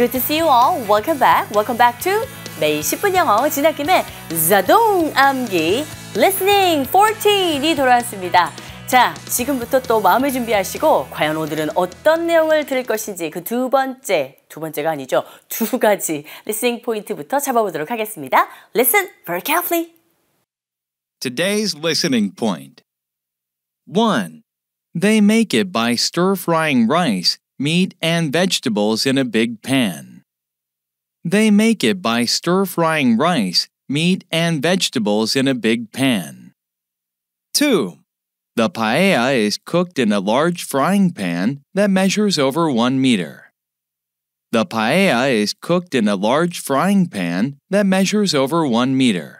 Good to see you all. Welcome back. Welcome back to 매일 10분 영어 진학김의 자동 암기 Listening 14이 돌아왔습니다. 자, 지금부터 또마음을 준비하시고 과연 오늘은 어떤 내용을 들을 것인지 그 두 번째, 두 번째가 아니죠. 두 가지 리스닝 포인트부터 잡아보도록 하겠습니다. Listen very carefully. Today's listening point. 1. They make it by stir-frying rice meat, and vegetables in a big pan. They make it by stir frying rice, meat, and vegetables in a big pan. 2. The paella is cooked in a large frying pan that measures over 1 meter. The paella is cooked in a large frying pan that measures over 1 meter.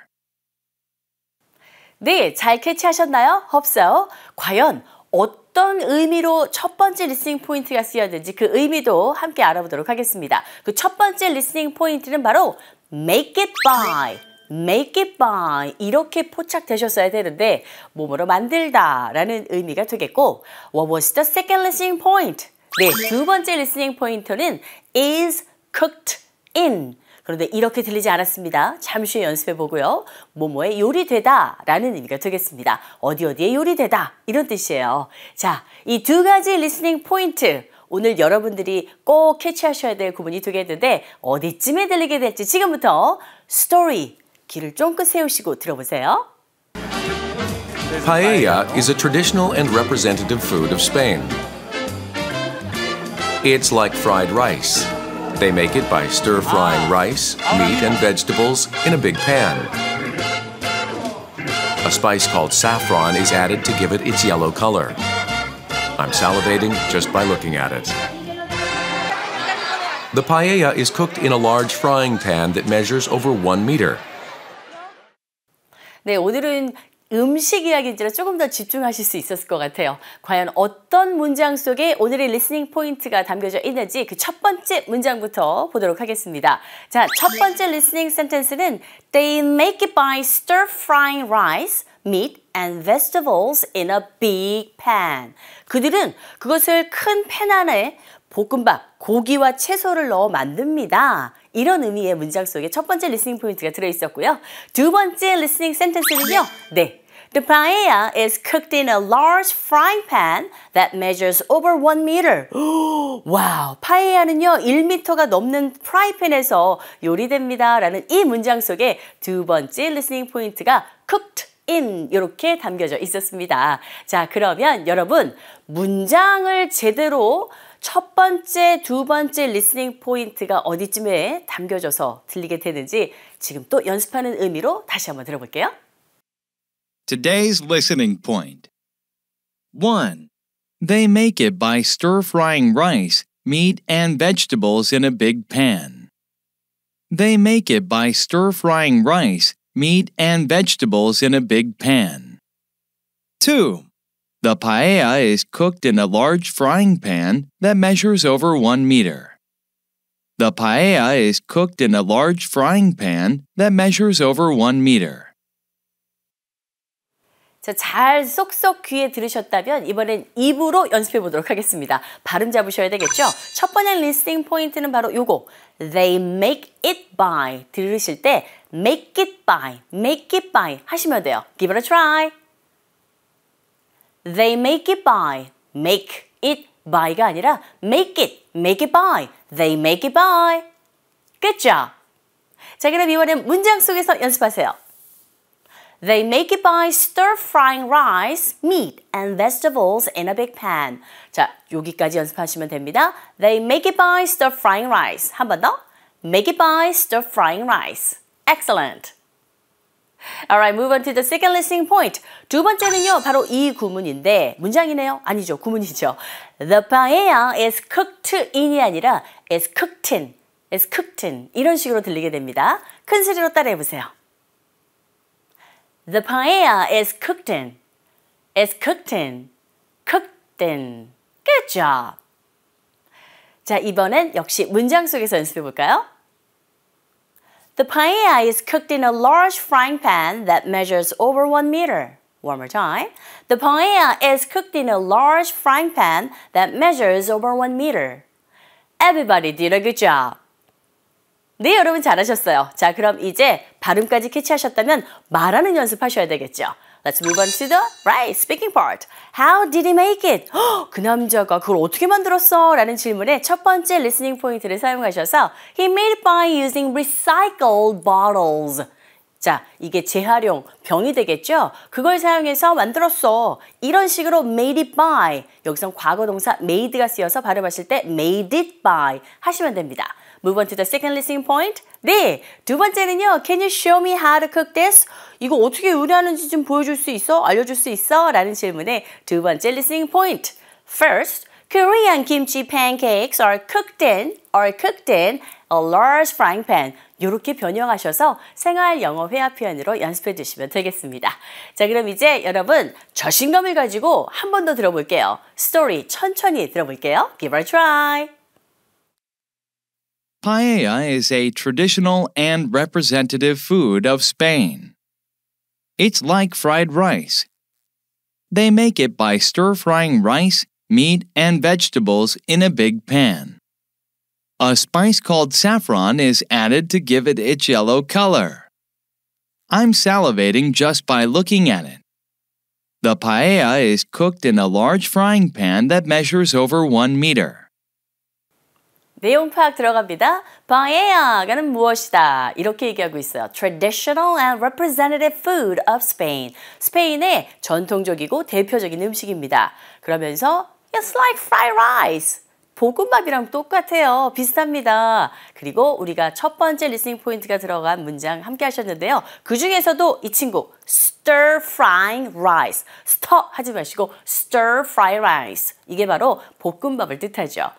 네, 잘 캐치하셨나요? 헙사오, 과연 어떤 어떤 의미로 첫 번째 리스닝 포인트가 쓰였는지 그 의미도 함께 알아보도록 하겠습니다. 그 첫 번째 리스닝 포인트는 바로 make it by make it by 이렇게 포착되셨어야 되는데 몸으로 만들다 라는 의미가 되겠고 what was the second listening point? 네, 두 번째 리스닝 포인트는 is cooked in 그런데 이렇게 들리지 않았습니다. 잠시 연습해 보고요. 모모의 요리되다 라는 의미가 되겠습니다. 어디 어디에 요리되다 이런 뜻이에요. 자, 이 두 가지 리스닝 포인트 오늘 여러분들이 꼭 캐치하셔야 될 구분이 되겠는데 어디쯤에 들리게 될지 지금부터 스토리 귀를 쫑긋 세우시고 들어보세요. Paella is a traditional and representative food of Spain. It's like fried rice. They make it by stir frying ah. rice, meat, and vegetables in a big pan. A spice called saffron is added to give it its yellow color. I'm salivating just by looking at it. The paella is cooked in a large frying pan that measures over one meter. 네, 오늘은 음식 이야기인지라 조금 더 집중하실 수 있었을 것 같아요. 과연 어떤 문장 속에 오늘의 리스닝 포인트가 담겨져 있는지 그 첫 번째 문장부터 보도록 하겠습니다. 자, 첫 번째 리스닝 센텐스는 They make it by stir-frying rice, meat, and vegetables in a big pan. 그들은 그것을 큰 팬 안에 볶음밥, 고기와 채소를 넣어 만듭니다. 이런 의미의 문장 속에 첫 번째 리스닝 포인트가 들어있었고요. 두 번째 리스닝 센텐스는요. 네, The paella is cooked in a large frying pan that measures over 1 meter. 와 파에야는요 1미터가 넘는 프라이팬에서 요리됩니다라는 이 문장 속에 두 번째 리스닝 포인트가 cooked in 이렇게 담겨져 있었습니다. 자, 그러면 여러분 문장을 제대로 첫 번째, 두 번째 리스닝 포인트가 어디쯤에 담겨져서 들리게 되는지 지금 또 연습하는 의미로 다시 한번 들어볼게요. Today's listening point 1. They make it by stir frying rice, meat, and vegetables in a big pan. They make it by stir frying rice, meat, and vegetables in a big pan. 2. The paella is cooked in a large frying pan that measures over 1 meter. The paella is cooked in a large frying pan that measures over 1 meter. 잘 쏙쏙 귀에 들으셨다면 이번엔 입으로 연습해 보도록 하겠습니다. 발음 잡으셔야 되겠죠? 첫 번째 리스팅 포인트는 바로 요거 They make it by 들으실 때 make it by, make it by 하시면 돼요. Give it a try. They make it by, make it by가 아니라 make it, make it by, they make it by. 끝죠? 자 그럼 이번엔 문장 속에서 연습하세요. They make it by stir frying rice, meat, and vegetables in a big pan. 자, 여기까지 연습하시면 됩니다. They make it by stir frying rice. 한 번 더. Make it by stir frying rice. Excellent. Alright, move on to the second listening point. 두 번째는요, 바로 이 구문인데 문장이네요? 아니죠, 구문이죠. The paella is cooked in이 아니라 is cooked in, is cooked in 이런 식으로 들리게 됩니다. 큰 소리로 따라해보세요. The paella is cooked in. It's cooked in. Cooked in. Good job. 자, 이번엔 역시 문장 속에서 연습해 볼까요? The paella is cooked in a large frying pan that measures over one meter. One more time. The paella is cooked in a large frying pan that measures over one meter. Everybody did a good job. 네, 여러분 잘하셨어요. 자, 그럼 이제 발음까지 캐치하셨다면 말하는 연습하셔야 되겠죠. Let's move on to the right speaking part. How did he make it? 그 남자가 그걸 어떻게 만들었어? 라는 질문에 첫 번째 리스닝 포인트를 사용하셔서 He made it by using recycled bottles. 자, 이게 재활용 병이 되겠죠? 그걸 사용해서 만들었어. 이런 식으로 made it by. 여기서 과거 동사 made가 쓰여서 발음하실 때 made it by 하시면 됩니다. Move on to the second listening point. 네, 두 번째는요. Can you show me how to cook this? 이거 어떻게 요리하는지 좀 보여줄 수 있어? 알려줄 수 있어? 라는 질문에 두 번째 listening point. First, Korean kimchi pancakes are cooked in, are cooked in a large frying pan. 이렇게 변형하셔서 생활 영어 회화 표현으로 연습해 주시면 되겠습니다. 자, 그럼 이제 여러분 자신감을 가지고 한 번 더 들어볼게요. 스토리 천천히 들어볼게요. Give it a try. Paella is a traditional and representative food of Spain. It's like fried rice. They make it by stir frying rice, meat, and vegetables in a big pan. A spice called saffron is added to give it its yellow color. I'm salivating just by looking at it. The paella is cooked in a large frying pan that measures over one meter. 내용 파악 들어갑니다. Paella가는 무엇이다? 이렇게 얘기하고 있어요. Traditional and representative food of Spain. 스페인의 전통적이고 대표적인 음식입니다. 그러면서 It's like fried rice. 볶음밥이랑 똑같아요. 비슷합니다. 그리고 우리가 첫 번째 리스닝 포인트가 들어간 문장 함께 하셨는데요. 그 중에서도 이 친구 stir frying rice. 스터 하지 마시고 stir fry rice. 이게 바로 볶음밥을 뜻하죠.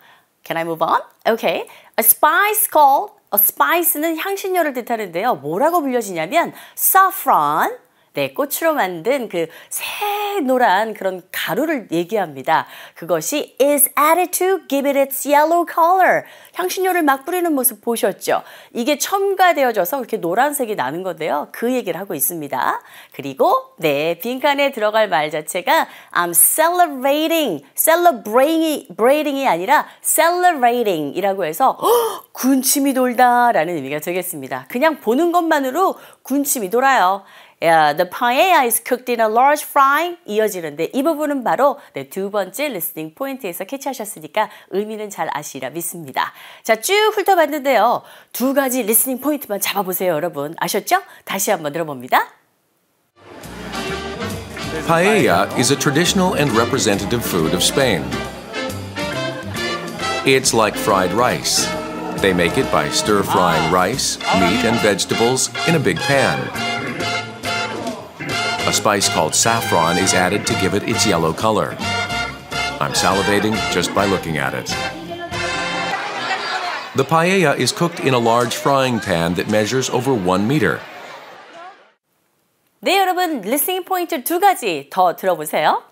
Can I move on? Okay. A spice called a spice는 향신료를 뜻하는데요. 뭐라고 불려지냐면 saffron 네, 꽃으로 만든 그 새노란 그런 가루를 얘기합니다. 그것이 is added to give it its yellow color. 향신료를 막 뿌리는 모습 보셨죠? 이게 첨가되어져서 이렇게 노란색이 나는 건데요. 그 얘기를 하고 있습니다. 그리고 네, 빈칸에 들어갈 말 자체가 I'm celebrating, celebrating이 아니라 celebrating이라고 해서 군침이 돌다라는 의미가 되겠습니다. 그냥 보는 것만으로 군침이 돌아요. Yeah, the paella is cooked in a large frying 이어지는데 이 부분은 바로 네, 두 번째 리스닝 포인트에서 캐치하셨으니까 의미는 잘 아시라 믿습니다. 자, 쭉 훑어봤는데요. 두 가지 리스닝 포인트만 잡아보세요, 여러분. 아셨죠? 다시 한번 들어봅니다. Paella is a traditional and representative food of Spain. It's like fried rice. They make it by stir frying rice, meat, and vegetables in a big pan. A spice called saffron is added to give it its yellow color. I'm salivating just by looking at it. The paella is cooked in a large frying pan that measures over one meter. 네, 여러분, listening point 두 가지 더 들어보세요.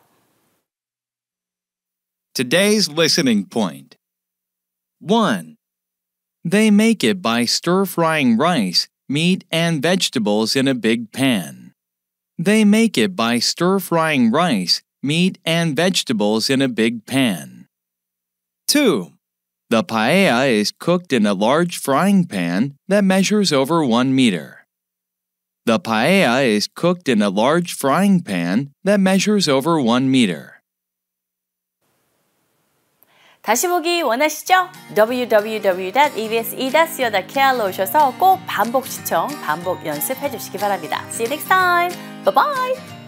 Today's listening point. 1. They make it by stir frying rice, meat, and vegetables in a big pan. They make it by stir frying rice, meat, and vegetables in a big pan. 2. The paella is cooked in a large frying pan that measures over 1 meter. The paella is cooked in a large frying pan that measures over 1 meter. 다시 보기 원하시죠? www.ebse.co.kr로 오셔서 꼭 반복 시청, 반복 연습해 주시기 바랍니다. See you next time! Bye bye.